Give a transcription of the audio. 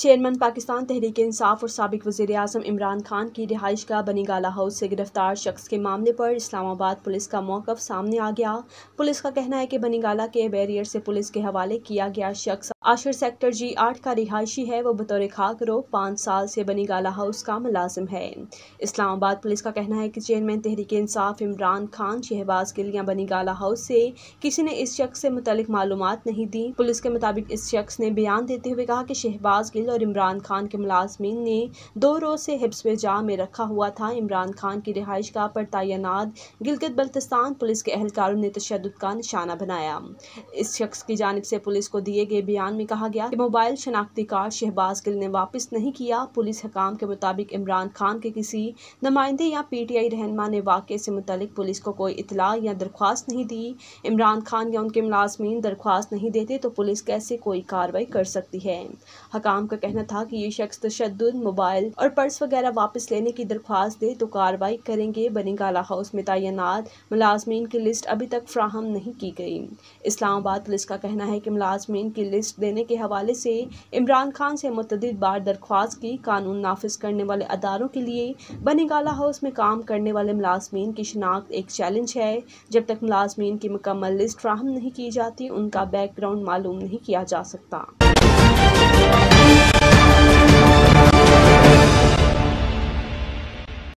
chairman Pakistan तहरीक इंसाफ और सबक वजीर अजम इमरान खान की रिहाइश का बनीगाला हाउस से गिरफ्तार शख्स के मामले पर इस्लामाबाद पुलिस का मौकफ सामने आ गया पुलिस का कहना है कि बनीगाला के बैरियर से पुलिस के हवाले किया गया शख्स आशर सेक्टर जी आठ का रिहायशी है वो बतौर खाक रो पाँच साल से बनीगाला हाउस का मुलाजिम है इस्लामाबाद पुलिस का कहना है कि चेयरमैन तहरीक इंसाफ इमरान खान शहबाज बनी बनीगाला हाउस से किसी ने इस शख्स से मुतल मालूम नहीं दी पुलिस के मुताबिक इस शख्स ने बयान देते हुए कहा कि शहबाज गिल और इमरान खान के मुलाजमीन ने दो रोज़ से हिप्स में जहाँ में रखा हुआ था इमरान खान की रिहाइश का पर तैनात गिलगित बल्तिस्तान पुलिस के अहलकारों ने तशद का निशाना बनाया इस शख्स की जानब से पुलिस को दिए गए बयान में कहा गया कि मोबाइल शनाख्ती कार्ड शहबाज गिल ने वापस नहीं किया पुलिस हकाम के मुताबिक इमरान खान के किसी नुमाइंदे या पी टी आई रहनमा ने वाक़े से मुतलिक पुलिस को कोई इतला या दरख्वास्त नहीं दी इमरान खान या उनके मुलाजमीन दरख्वास्त नहीं देते तो पुलिस कैसे कोई कार्रवाई कर सकती है हकाम का कहना था कि ये शख्स तशद तो मोबाइल और पर्स वगैरह वापस लेने की दरख्वास्त दे तो कार्रवाई करेंगे बनीगाला हाउस में तैनात मुलाजमीन की लिस्ट अभी तक फ्राहम नहीं की गई इस्लामाबाद पुलिस का कहना है कि मुलाजमीन की लिस्ट देने के हवाले से इमरान खान से मुतद बार दरख्वास्त की कानून नाफिज करने वाले अदारों के लिए बनीगाला हाउस में काम करने वाले मुलाजमीन की शनाख्त एक चैलेंज है जब तक मुलाजमीन की मुकम्मल लिस्ट फ्राहम नहीं की जाती उनका बैकग्राउंड मालूम नहीं किया जा सकता